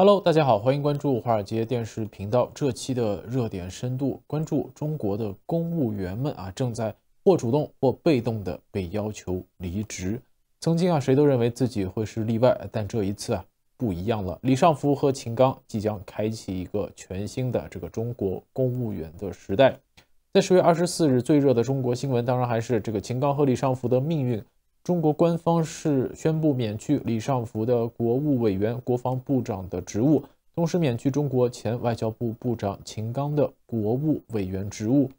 Hello，大家好，欢迎关注华尔街电视频道。这期的热点深度关注中国的公务员们啊，正在或主动或被动的被要求离职。曾经啊，谁都认为自己会是例外，但这一次啊，不一样了。李尚福和秦刚即将开启一个全新的这个中国公务员的时代。在十月二十四日最热的中国新闻，当然还是这个秦刚和李尚福的命运。中国官方是宣布免去李尚福的国务委员、国防部长的职务，同时免去中国前外交部部长秦刚的国务委员职务。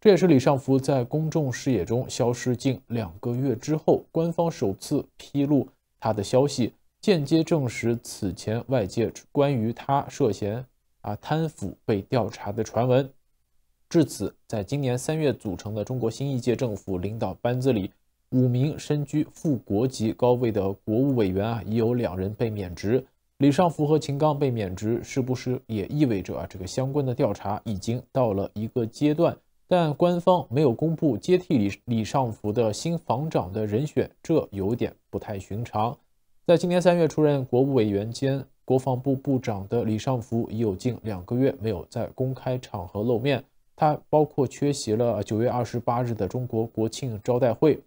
这也是李尚福在公众视野中消失近两个月之后，官方首次披露他的消息，间接证实此前外界关于他涉嫌啊贪腐被调查的传闻。至此，在今年三月组成的中国新一届政府领导班子里。五名身居副国级高位的国务委员啊，已有两人被免职，李尚福和秦刚被免职，是不是也意味着啊这个相关的调查已经到了一个阶段？但官方没有公布接替李李尚福的新防长的人选，这有点不太寻常。在今年三月出任国务委员兼国防部部长的李尚福，已有近两个月没有在公开场合露面，他包括缺席了九月二十八日的中国国庆招待会。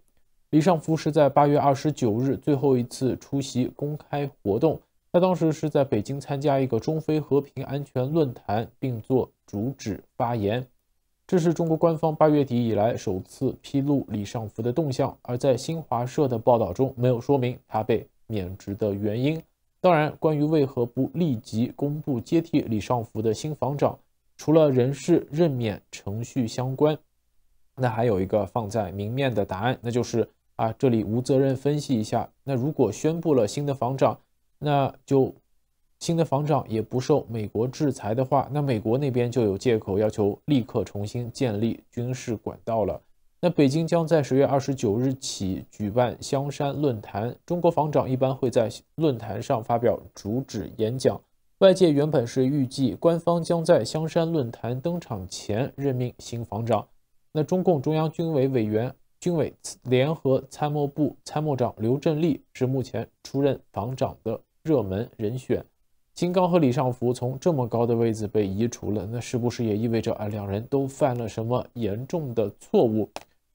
李尚福是在八月二十九日最后一次出席公开活动，他当时是在北京参加一个中非和平安全论坛并做主旨发言。这是中国官方八月底以来首次披露李尚福的动向，而在新华社的报道中没有说明他被免职的原因。当然，关于为何不立即公布接替李尚福的新防长，除了人事任免程序相关，那还有一个放在明面的答案，那就是。啊，这里无责任分析一下。那如果宣布了新的防长，那就新的防长也不受美国制裁的话，那美国那边就有借口要求立刻重新建立军事管道了。那北京将在十月二十九日起举办香山论坛，中国防长一般会在论坛上发表主旨演讲。外界原本是预计官方将在香山论坛登场前任命新防长。那中共中央军委委员。军委联合参谋部参谋长刘振利是目前出任防长的热门人选。金刚和李尚福从这么高的位置被移除了，那是不是也意味着啊，两人都犯了什么严重的错误？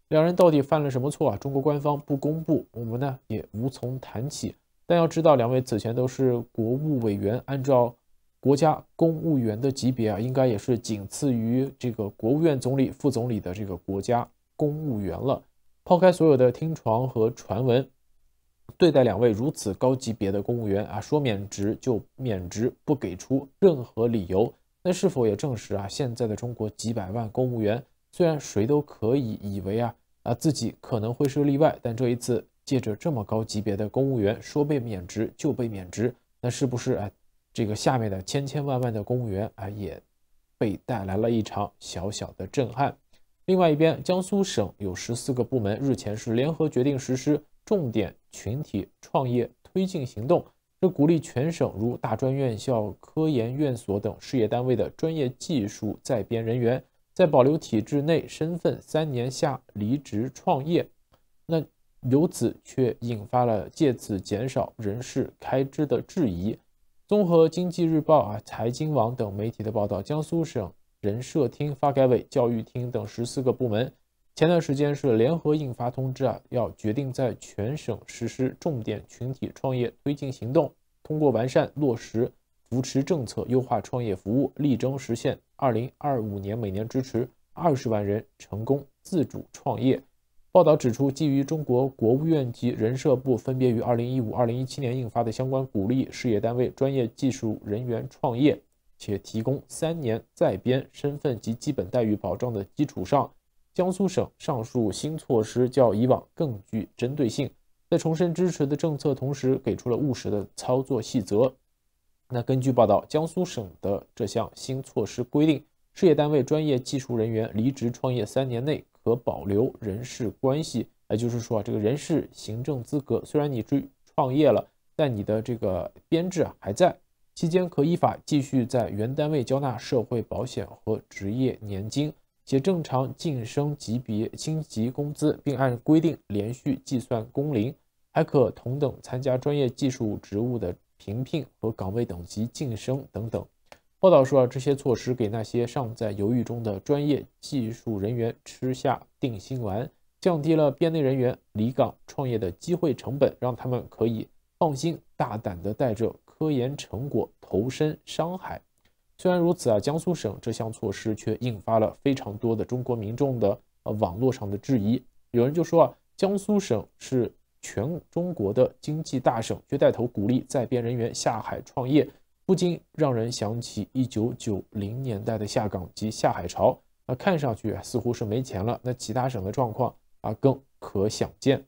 两人到底犯了什么错啊？中国官方不公布，我们呢也无从谈起。但要知道，两位此前都是国务委员，按照国家公务员的级别啊，应该也是仅次于这个国务院总理、副总理的这个国家公务员了。抛开所有的听床和传闻，对待两位如此高级别的公务员啊，说免职就免职，不给出任何理由，那是否也证实啊？现在的中国几百万公务员，虽然谁都可以以为啊啊自己可能会是例外，但这一次借着这么高级别的公务员说被免职就被免职，那是不是啊这个下面的千千万万的公务员啊，也被带来了一场小小的震撼。另外一边，江苏省有十四个部门日前是联合决定实施重点群体创业推进行动，这鼓励全省如大专院校、科研院所等事业单位的专业技术在编人员，在保留体制内身份三年下离职创业。那由此却引发了借此减少人事开支的质疑。综合经济日报啊、财经网等媒体的报道，江苏省。人社厅、发改委、教育厅等十四个部门，前段时间是联合印发通知啊，要决定在全省实施重点群体创业推进行动，通过完善落实扶持政策、优化创业服务，力争实现二零二五年每年支持二十万人成功自主创业。报道指出，基于中国国务院及人社部分别于二零一五、二零一七年印发的相关鼓励事业单位专业技术人员创业。且提供三年在编身份及基本待遇保障的基础上，江苏省上述新措施较以往更具针对性。在重申支持的政策同时，给出了务实的操作细则。那根据报道，江苏省的这项新措施规定，事业单位专业技术人员离职创业三年内可保留人事关系，也就是说啊，这个人事行政资格虽然你追创业了，但你的这个编制还在。期间可依法继续在原单位交纳社会保险和职业年金，且正常晋升级别、星级工资，并按规定连续计算工龄，还可同等参加专业技术职务的评聘和岗位等级晋升等等。报道说啊，这些措施给那些尚在犹豫中的专业技术人员吃下定心丸，降低了编内人员离岗创业的机会成本，让他们可以放心大胆的带着。科研成果投身商海，虽然如此啊，江苏省这项措施却引发了非常多的中国民众的呃网络上的质疑。有人就说啊，江苏省是全中国的经济大省，却带头鼓励在编人员下海创业，不禁让人想起一九九零年代的下岗及下海潮。啊，看上去似乎是没钱了。那其他省的状况啊，更可想见。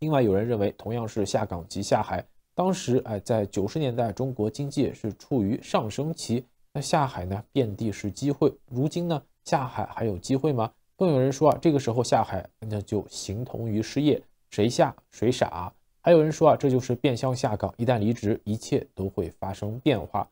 另外，有人认为，同样是下岗及下海。当时，哎，在九十年代，中国经济是处于上升期，那下海呢，遍地是机会。如今呢，下海还有机会吗？更有人说啊，这个时候下海那就形同于失业，谁下谁傻。还有人说啊，这就是变相下岗，一旦离职，一切都会发生变化。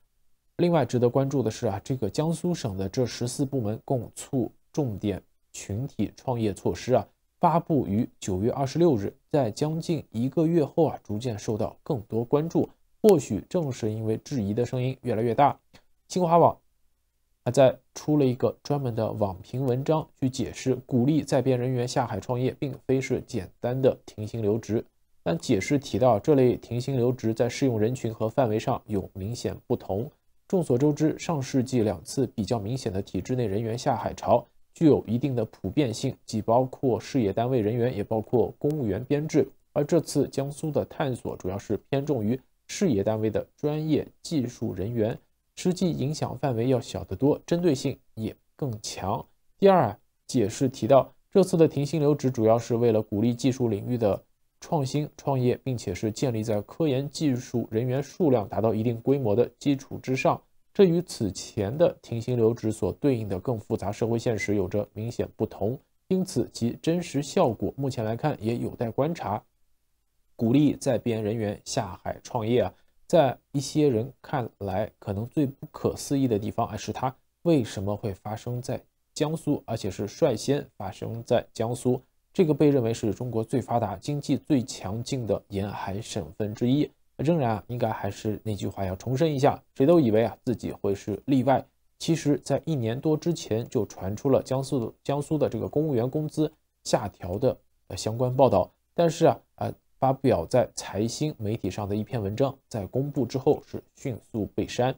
另外，值得关注的是啊，这个江苏省的这十四部门共促重点群体创业措施啊。发布于九月二十六日，在将近一个月后啊，逐渐受到更多关注。或许正是因为质疑的声音越来越大，新华网还在出了一个专门的网评文章，去解释鼓励在编人员下海创业，并非是简单的停薪留职。但解释提到，这类停薪留职在适用人群和范围上有明显不同。众所周知，上世纪两次比较明显的体制内人员下海潮。具有一定的普遍性，既包括事业单位人员，也包括公务员编制。而这次江苏的探索主要是偏重于事业单位的专业技术人员，实际影响范围要小得多，针对性也更强。第二，解释提到，这次的停薪留职主要是为了鼓励技术领域的创新创业，并且是建立在科研技术人员数量达到一定规模的基础之上。这与此前的停薪留职所对应的更复杂社会现实有着明显不同，因此其真实效果目前来看也有待观察。鼓励在编人员下海创业啊，在一些人看来，可能最不可思议的地方啊，是它为什么会发生在江苏，而且是率先发生在江苏，这个被认为是中国最发达、经济最强劲的沿海省份之一。仍然啊，应该还是那句话，要重申一下，谁都以为啊自己会是例外，其实，在一年多之前就传出了江苏江苏的这个公务员工资下调的呃相关报道，但是啊啊发表在财新媒体上的一篇文章，在公布之后是迅速被删。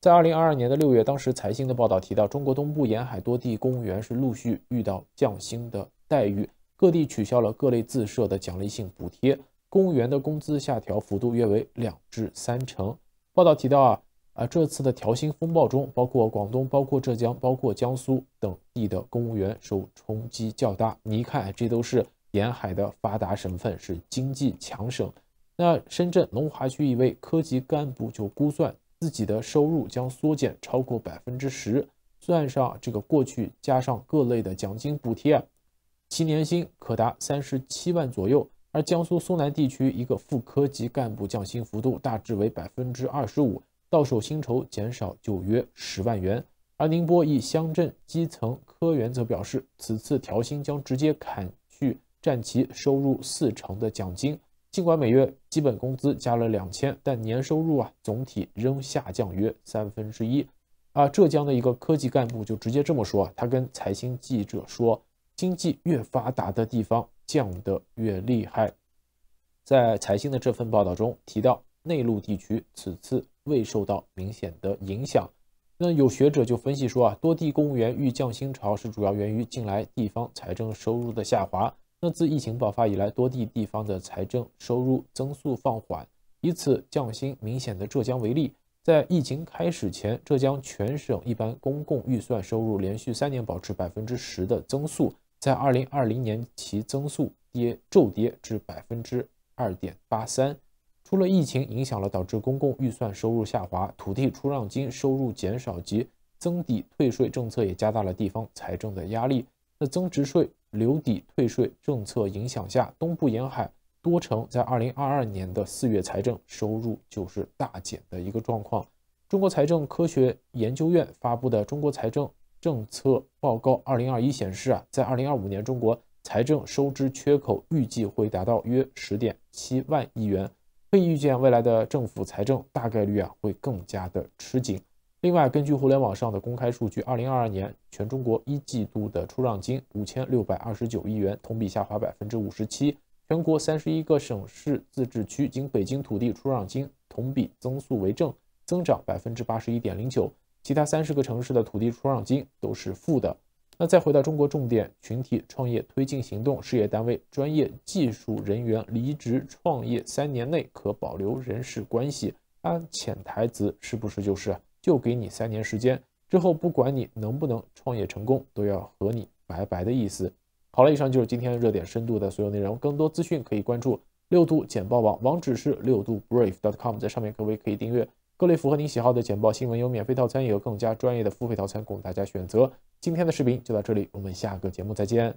在二零二二年的六月，当时财新的报道提到，中国东部沿海多地公务员是陆续遇到降薪的待遇，各地取消了各类自设的奖励性补贴。公务员的工资下调幅度约为两至三成。报道提到啊，啊这次的调薪风暴中，包括广东、包括浙江、包括江苏等地的公务员受冲击较大。你看，这都是沿海的发达省份，是经济强省。那深圳龙华区一位科级干部就估算自己的收入将缩减超过百分之十，算上这个过去加上各类的奖金补贴啊，其年薪可达三十七万左右。而江苏苏南地区一个副科级干部降薪幅度大致为百分之二十五，到手薪酬减少就约十万元。而宁波一乡镇基层科员则表示，此次调薪将直接砍去占其收入四成的奖金。尽管每月基本工资加了两千，但年收入啊总体仍下降约三分之一。啊，浙江的一个科级干部就直接这么说啊，他跟财新记者说：“经济越发达的地方。”降得越厉害，在财新的这份报道中提到，内陆地区此次未受到明显的影响。那有学者就分析说啊，多地公务员遇降薪潮是主要源于近来地方财政收入的下滑。那自疫情爆发以来，多地地方的财政收入增速放缓，以此降薪明显的浙江为例，在疫情开始前，浙江全省一般公共预算收入连续三年保持百分之十的增速。在二零二零年，其增速跌骤跌至百分之二点八三。除了疫情影响了，导致公共预算收入下滑，土地出让金收入减少及增抵退税政策也加大了地方财政的压力。那增值税留抵退税政策影响下，东部沿海多城在二零二二年的四月财政收入就是大减的一个状况。中国财政科学研究院发布的《中国财政》。政策报告二零二一显示啊，在二零二五年，中国财政收支缺口预计会达到约十点七万亿元。可以预见，未来的政府财政大概率啊会更加的吃紧。另外，根据互联网上的公开数据，二零二二年全中国一季度的出让金五千六百二十九亿元，同比下滑百分之五十七。全国三十一个省市自治区，仅北京土地出让金同比增速为正，增长百分之八十一点零九。其他三十个城市的土地出让金都是负的。那再回到中国重点群体创业推进行动，事业单位专业技术人员离职创业三年内可保留人事关系。按潜台词，是不是就是就给你三年时间，之后不管你能不能创业成功，都要和你拜拜的意思？好了，以上就是今天热点深度的所有内容。更多资讯可以关注六度简报网，网址是六度 brief.com，在上面各位可以订阅。各类符合您喜好的简报新闻，有免费套餐，也有更加专业的付费套餐供大家选择。今天的视频就到这里，我们下个节目再见。